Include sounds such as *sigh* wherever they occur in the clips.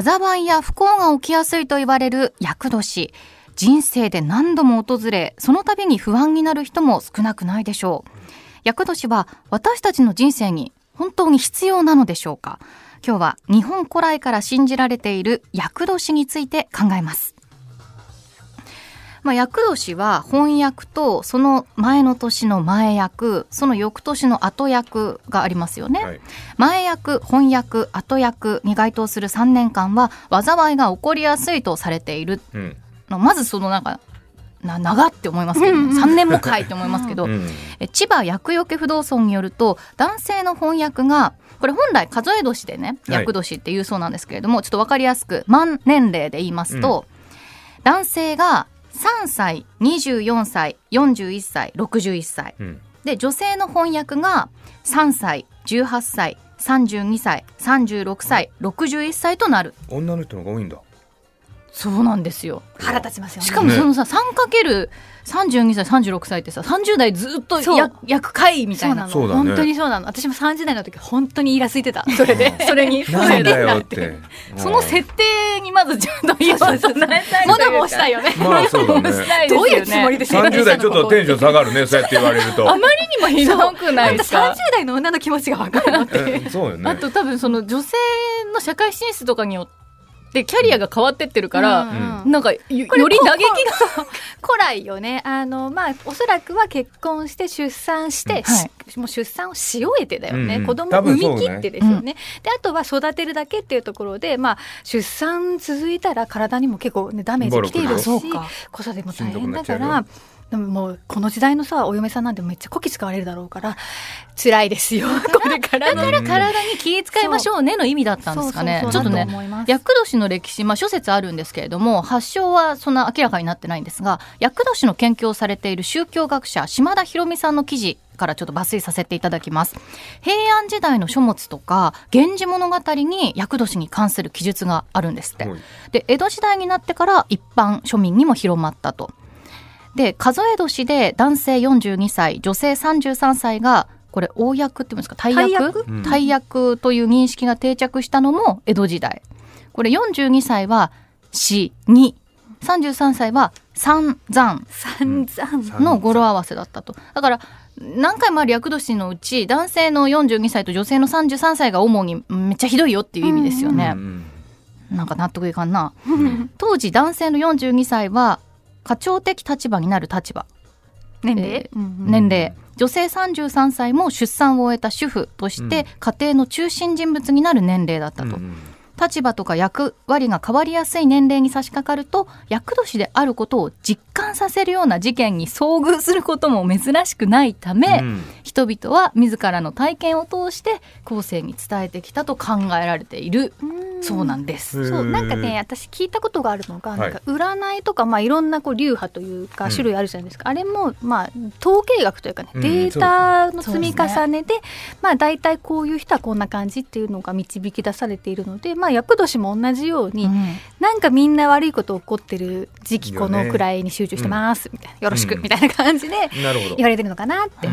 災いや不幸が起きやすいと言われる厄年人生で何度も訪れその度に不安になる人も少なくないでしょう厄年は私たちの人生に本当に必要なのでしょうか今日は日本古来から信じられている厄年について考えますまあ、厄年は翻訳とその前の年の前役その翌年の後役がありますよね、はい、前役翻訳後役に該当する3年間は災いが起こりやすいとされている、うん、まずそのなんかな長って思いますけど、ね、3年もかいって思いますけど、うん、え千葉厄除不動尊によると男性の翻訳がこれ本来数え年でね厄年っていうそうなんですけれども、はい、ちょっと分かりやすく満年齢で言いますと、うん、男性が3歳24歳41歳61歳、うん、で女性の翻訳が3歳18歳32歳36歳61歳となる女の人のが多いんだそうなんですよ腹立ちますよねしかもそのさ三かける三十二歳三十六歳ってさ三十代ずっとや役会みたいなそうなね、本当にそうなの私も三十代の時本当にイラついてた *laughs* それでそれにそれでなってその設定にまずちゃんと言わずもだもしたよねまあそうだねどういうつもりで30代ちょっとテンション下がるねそうやって言われるとあまりにもひどくないですか30代の女の気持ちが分かるなってそうよねあと多分その女性の社会進出とかによってでキャリアが変わってってるから、うんなんかより打撃が古来よねあのまあおそらくは結婚して出産して、はい、もう出産をし終えてだよね、うん、子供を産み切ってですよね、ね、であとは育てるだけっていうところで、まあ、出産続いたら体にも結構、ね、ダメージきているし子育ても大変だから。でももうこの時代のさお嫁さんなんてめっちゃこき使われるだろうから辛いですよ *laughs* これからだから体に気遣いましょうねの意味だったんですかねちょっとね厄年の歴史まあ諸説あるんですけれども発祥はそんな明らかになってないんですが厄年の研究をされている宗教学者島田博美さんの記事からちょっと抜粋させていただきます平安時代の書物とか源氏物語に厄年に関する記述があるんですってで江戸時代になってから一般庶民にも広まったとで数え年で男性42歳女性33歳がこれ大役って言いますか大役大役という認識が定着したのも江戸時代これ42歳は死に33歳は三山の語呂合わせだったとだから何回もある役年のうち男性の42歳と女性の33歳が主にめっちゃひどいよっていう意味ですよね、うんうん、なんか納得いかんな当時男性の42歳は課長的立場になる立場年齢、えー年齢女性33歳も出産を終えた主婦として家庭の中心人物になる年齢だったと。うんうん立場とか役割が変わりやすい年齢に差し掛かると厄年であることを実感させるような事件に遭遇することも珍しくないため、うん、人々は自らの体験を通して後世に伝えてきたと考えられているそうなんです。そうなんかね私聞いたことがあるのが、なんか占いとか、まあ、いろんなこう流派というか種類あるじゃないですか、うん、あれも、まあ、統計学というかね、データの積み重ねででね、まあ、大体こういう人はこんな感じっていうのが導き出されているので、まあ、厄年も同じように、うん、なんかみんな悪いこと起こってる時期このくらいに集中してます、みたいなよろしく、みたいな感じで言われてるのかなって。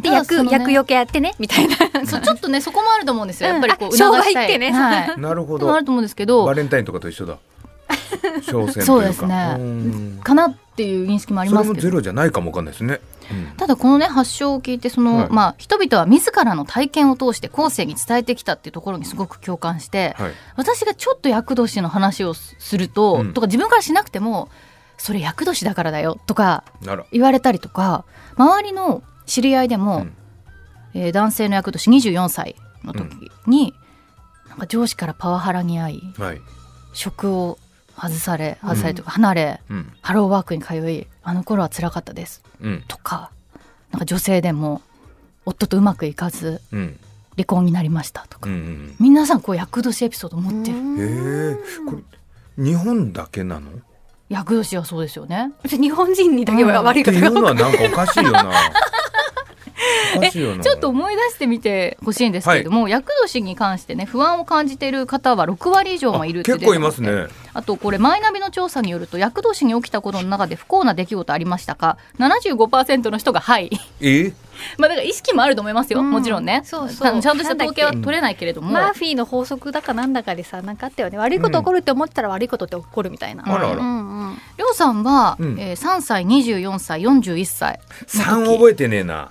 で役、役よけやってねみたいなそうちょっとねそこもあると思うんですよやっぱりこう商売ってねはい、なるほどあると思うんですけどバレンタインとかと一緒だ商戦そうですねかなっていう認識もありますゼロじゃないかもわかんないですね、うん、ただこのね発祥を聞いてその、はい、まあ人々は自らの体験を通して後世に伝えてきたっていうところにすごく共感して、はい、私がちょっと厄年の話をすると、うん、とか自分からしなくてもそれ厄年だからだよとか言われたりとか周りの知り合いでも、うん、えー、男性の厄年24歳の時に、うん、なんか上司からパワハラに遭い、はい、職を外され外されとか離れ、うん、ハローワークに通いあの頃は辛かったです、うん、とかなんか女性でも夫とうまくいかず、離婚になりましたとか、うんうん、皆さんこう厄年エピソード持ってる。へこれ日本だけなの厄年はそうですよね日本人にだけは悪いことが、っていうのはなんかおかしいよな *laughs* えちょっと思い出してみてほしいんですけれども、はい、厄年に関してね不安を感じている方は6割以上もいるって結構いますねあとこれマイナビの調査によると厄年に起きたことの中で不幸な出来事ありましたか75%の人がはいえ *laughs* まあだから意識もあると思いますよ、うん、もちろんねそうそうちゃんとした統計は取れないけれどもマーフィーの法則だかなんだかでさなんかあったよね悪いこと起こるって思ったら悪いことって起こるみたいな、うん、あらあら、うんうん、りょうさんは、うん、えー、3歳24歳41歳3覚えてねえな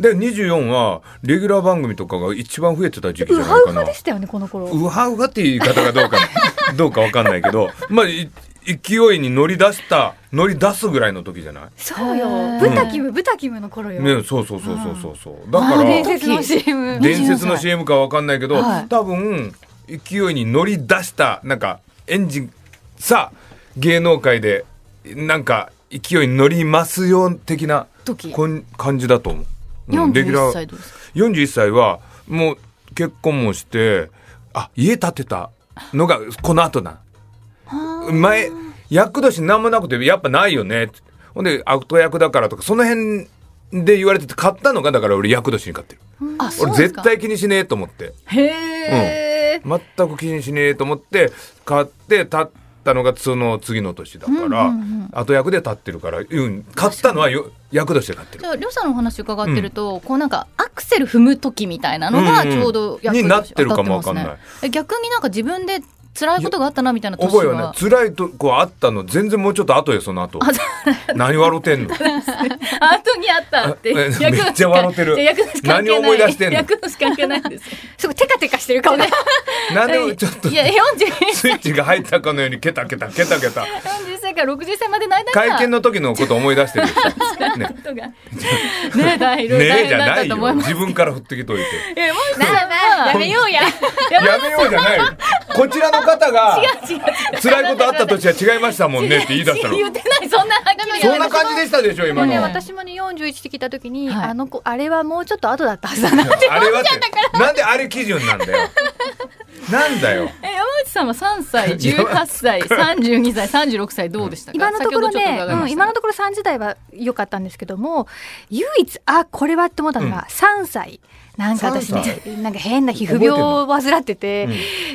で24はレギュラー番組とかが一番増えてた時期じゃないかなウハウハでしたよねこの頃ウハウハっていう言い方がどうか *laughs* どうか分かんないけどまあ勢いに乗り出した乗り出すぐらいの時じゃないそうよ、ブタキム、ブタキムの頃よ、ね、そうそうそうそうそうそう、だから伝説の CM 伝説の CM かわかんないけど、はい、多分勢いに乗り出したなんかエンジンさあ芸能界でなんか勢いに乗りますよ的な時感じだと思うレギュラー41歳はもう結婚もしてあ家建てたのがこの後な前役年何もなくてやっぱないよねほんで悪党役だからとかその辺で言われてて買ったのがだから俺役年に買ってる、う俺絶対気にしねえと思ってへえ、うん、全く気にしねえと思って買って立ったのがその次の年だから、後役で立ってるから、うん、買ったのはよ役として買ってる。りょうさんのお話伺ってると、うん、こうなんかアクセル踏む時みたいなのがちょうど役、うんうん、になってるかもわかんない、逆になんか自分で辛いことがあったなみたいな覚えはね辛いとこあったの全然もうちょっと後よその後何笑てんの後にあったってめっちゃ笑ってる何を思い出してんの役のし関係ないんですすごテカテカしてる顔で *laughs* 何でちょっといやスイッチが入ったかのようにケタケタケタケタ歳から60歳までの間会見の時のこと思い出してる *laughs* *laughs* ねえ大色々ねじゃないよ自分から振ってきといてえもうさやめようや *laughs* やめようじゃないこちらの方が辛いことあった年は違いましたもんねって言い出したの言ってないそんなそんな感じでしたでしょ今の私もね41って聞いた時にあの子あれはもうちょっと後だったはずだなってなんであれ基準なんだよなんだよ。え、山内さんは三歳、*laughs* 十八歳、三十二歳、三十六歳どうでしたか、今のところね、うん、今のところ三時代は良かったんですけども、唯一、あ、これはって思ったのが3歳。うんなんか私ね、なんか変な皮膚病を患ってて、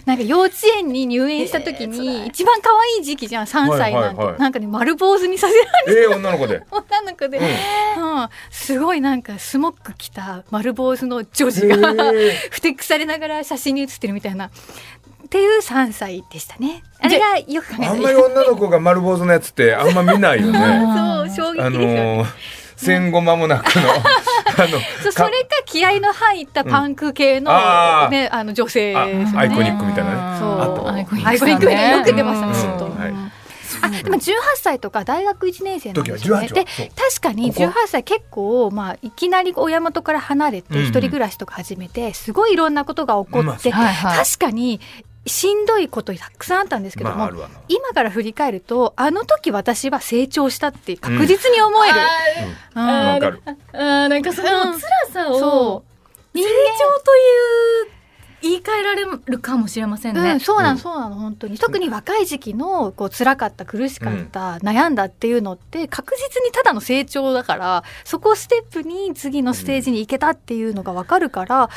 なんか幼稚園に入園した時に、一番可愛い時期じゃん、3歳なんて。なんかね、丸坊主にさせられて。え女の子で。*laughs* 女の子で、うん。すごいなんか、スモック着た丸坊主の女児が、*laughs* ふてくされながら写真に写ってるみたいな。っていう3歳でしたね。あれがよくあんまり女の子が丸坊主のやつってあんま見ないよね。*laughs* そう、衝撃でね。戦後間もなくの。*laughs* あのそれか気合の入ったパンク系の、うん、ねあの女性、ね、アイコニックみたいなね。そうアイコニック、ね、よく出ましたね。うん、はいあでも18歳とか大学1年生の時、でね。で確かに18歳結構、まあ、いきなり親元から離れて一人暮らしとか始めて、すごいいろんなことが起こって、確かにしんどいことたくさんあったんですけども、まあ、今から振り返るとあの時私は成長したって確実に思える。うん、あ、うん、なんかその辛さを成長というりえられるかもしれませんね。うん、そうなの、そうなの、本当に。特に若い時期の、こう、辛かった、苦しかった、うん、悩んだっていうのって、確実にただの成長だから、そこをステップに次のステージに行けたっていうのがわかるから、あん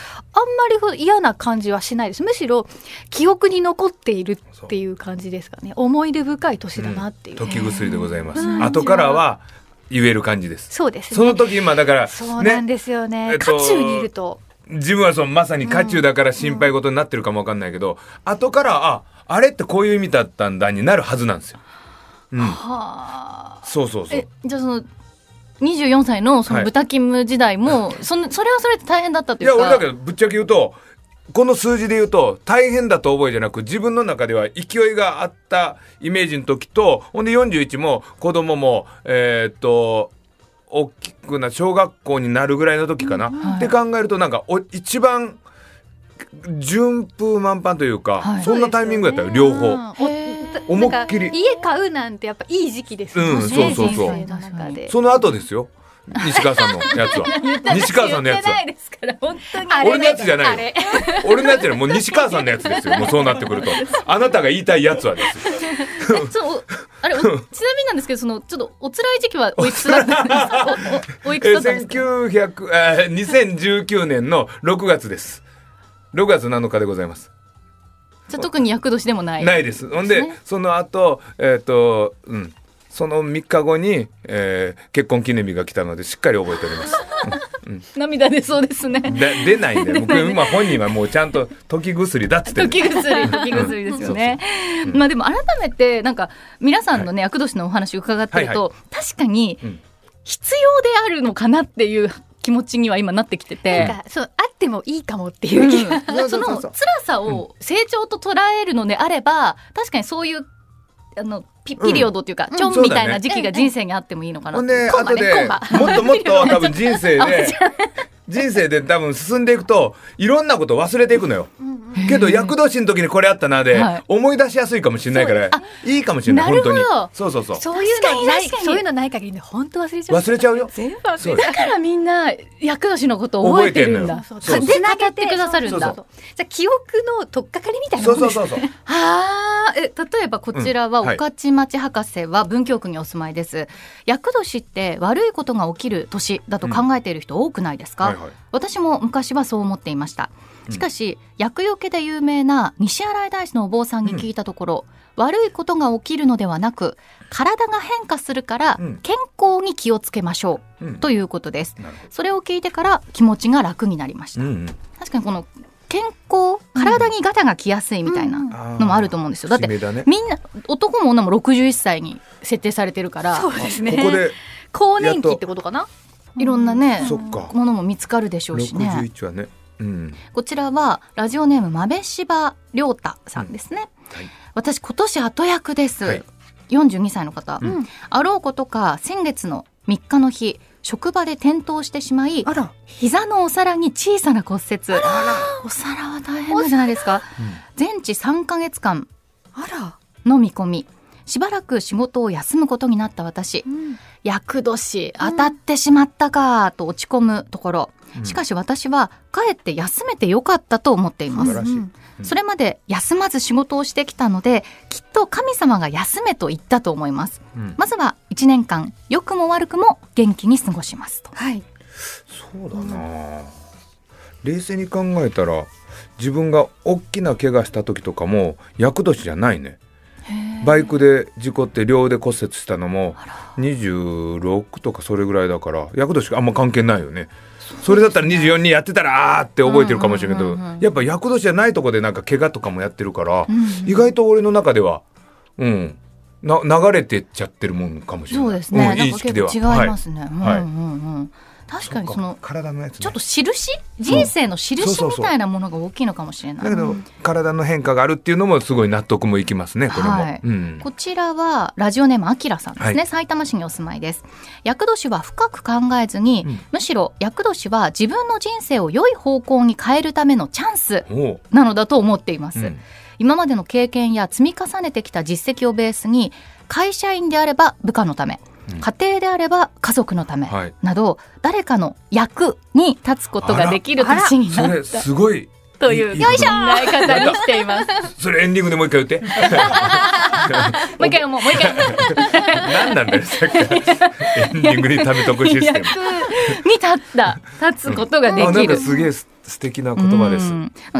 まり嫌な感じはしないです。むしろ、記憶に残っているっていう感じですかね。思い出深い年だなっていう。時薬でございます。後からは、言える感じです。そうです、ね、その時今だから、そうなんですよね。えっと、中にいると。自分はそのまさに渦中だから心配事になってるかもわかんないけど、うん、後からああれってこういう意味だったんだになるはずなんですよ。うん、はあ。そうそうそう。じゃその24歳のその豚キム時代も、は *laughs* い、そのそれはそれって大変だったっていうかいや俺だけどぶっちゃけ言うとこの数字で言うと大変だと覚えじゃなく自分の中では勢いがあったイメージの時とほんで41も子供もえー、っと大きくな小学校になるぐらいの時かな、はい、って考えるとなんかお一番順風満帆というか、はい、そんなタイミングやったよ、ね、両方。思いっきり家買うなんてやっぱいい時期ですよね、うん、そうそうそうその後ですよ西川さんのやつは *laughs* 西川さんのやつは俺のやつじゃない俺のやつじゃないもう西川さんのやつですよもうそうなってくるとあなたが言いたいやつはですあれ *laughs* ちなみになんですけどそのちょっとお辛い時期はおいくつだったんですかおいくえ2019年の6月です6月7日でございますじゃ特に厄年でもないないですほんで、その後えっ、とうんその3日後に、えー、結婚記念日が来たのでしっかり覚えております。うん、涙出そうですね。で *laughs* 出ないね。僕今本人はもうちゃんと時薬だっつって。時薬時薬ですよね。まあでも改めてなんか皆さんのね厄、はい、年のお話伺ってると、はいはい、確かに必要であるのかなっていう気持ちには今なってきてて。なんそうあってもいいかもっていううん、その辛さを成長と捉えるのであれば、確かにそういうあのピピリオドっていうか、ちょんみたいな時期が人生にあってもいいのかな。ほんで、後もっともっと多分人生で、*laughs* 人生で多分進んでいくといろんなこと忘れていくのよ。けど厄年の時にこれあったなで、思い出しやすいかもしれないからいいかもしれない本当にそうそうそうそういうのないそういうのない限り、ね、本当忘れちゃう忘れちゃうよだからみんな厄年のことを覚えてるんだそうそうそげてくださるんだじゃ記憶の取っかかりみたいなもんですねはあえ例えばこちらは御徒町博士は文京区にお住まいです厄、年って悪いことが起きる年だと考えている人多くないですか、はいはい、私も昔はそう思っていましたしかし、うん、厄除けで有名な西新井大師のお坊さんに聞いたところ、うん、悪いことが起きるのではなく体が変化するから健康に気をつけましょう、うん、ということです、それを聞いてから気持ちが楽になりました、うんうん、確かにこの健康体にガタがきやすいみたいなのもあると思うんですよ、だって、ね、みんな男も女も61歳に設定されてるからそうですね高 *laughs* 年期ってことかないろんなね、ものも見つかるでしょうしね。はねうん、こちらはラジオネームりょうたさんですね、うんはい、私今年後役です、四十42歳の方、うん、あろうことか先月の3日の日職場で転倒してしまい膝のお皿に小さな骨折お皿は大変じゃないですか、全治3か月間の見込みしばらく仕事を休むことになった私、厄、うん、年当たってしまったかと落ち込むところ、うん、しかし私はかえって休めてよかったと思っています、それまで休まず仕事をしてきたのできっと神様が休めと言ったと思います、まずは1年間良くも悪くも元気に過ごしますと、はい、そうだな、冷静に考えたら自分が大きな怪我した時とかも厄年じゃないねバイクで事故って両腕骨折したのも26とかそれぐらいだから役年あんま関係ないよね。それだったら24にやってたらあーって覚えてるかもしれないけど、やっぱ役年じゃないとこでなんか怪我とかもやってるから、意外と俺の中ではうんな流れてっちゃってるもんかもしれない。そうですね。うん、意識では違いますね。はい、うんうんうん。確かにその体のやつ、ね、ちょっと印人生の印みたいなものが大きいのかもしれないだけど体の変化があるっていうのもすごい納得もいきますねこれも、はいうん、こちらはラジオネームあきらさんですね、はい、埼玉市にお住まいです厄年は深く考えずに、うん、むしろ厄年は自分の人生を良い方向に変えるためのチャンスなのだと思っています、うん、今までの経験や積み重ねてきた実績をベースに会社員であれば部下のため家庭であれば家族のためなど、誰かの役に立つことができる年になったすごいという考え方にしています。*laughs* それエンディングでもう一回言って。*laughs* もう一回もうもう一回。*laughs* 何なんだよさっきエンディングにためとくシステム。に立った立つことができる。すげえ素敵な言葉です。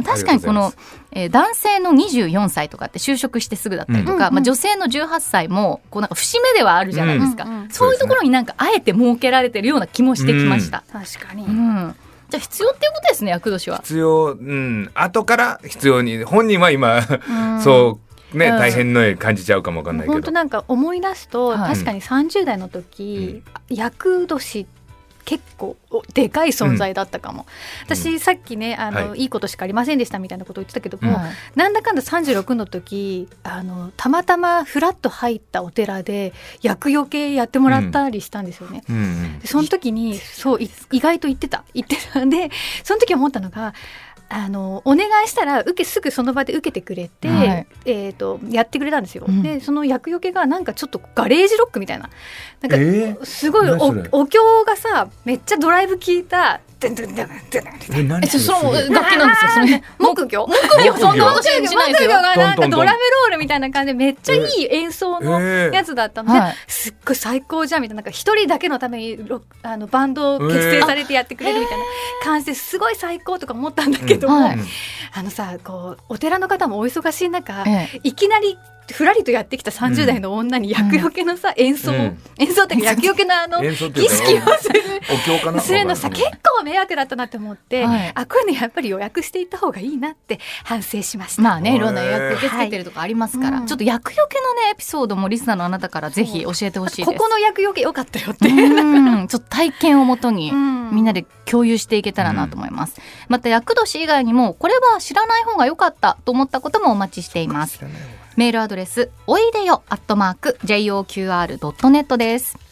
確かにこの、えー、男性の24歳とかって就職してすぐだったりとか、うん、まあ、女性の18歳もこうなんか節目ではあるじゃないですか、うんうん、そういうところになんかあえて設けられてるような気もしてきました。うん、確かに、うんじゃ必要っていうことですね役年は必要うん後から必要に本人は今 *laughs* そうね、うん、大変の絵感じちゃうかもわかんないけど本当なんか思い出すと、はい、確かに30代の時、うん、役年っ結構でかい存在だったかも、うん、私さっきねあの、はい、いいことしかありませんでしたみたいなことを言ってたけども、うん、なんだかんだ36の時あのたまたまふらっと入ったお寺で厄除けやってもらったりしたんですよね。うん、その時にそう意外と言ってた言ってたんでその時思ったのがあのお願いしたら受けすぐその場で受けてくれて、はい、えと、やってくれたんですよ、うん、でその厄除けがなんかちょっとガレージロックみたいななんか、すごいおお経がさめっちゃドライブ効いたてんてんてんてんえ何えその楽器なん木魚木魚そん木魚がなんかドラムロールみたいな感じでめっちゃいい演奏のやつだったのですっごい最高じゃんみたいな一人だけのためにあのバンドを結成されてやってくれるみたいな感じですごい最高とか思ったんだけどもあのさこうお寺の方もお忙しい中いきなりふらりとやってきた30代の女に厄除けのさ、演奏、演奏っていうか厄除けのあの儀式をするするのさ結構迷惑だったなと思って、あこういうのやっぱり予約していった方がいいなって反省しましたまあねいろんな予約受け付けてるとかありますから、ちょっと厄除けのねエピソードもリスナーのあなたからぜひ教えてほしいですここの厄除け良かったよってうんちょっと体験をもとにみんなで共有していけたらなと思います、また厄年以外にもこれは知らない方が良かったと思ったこともお待ちしていますメールアドレスおいでよアットマーク JOQR.net です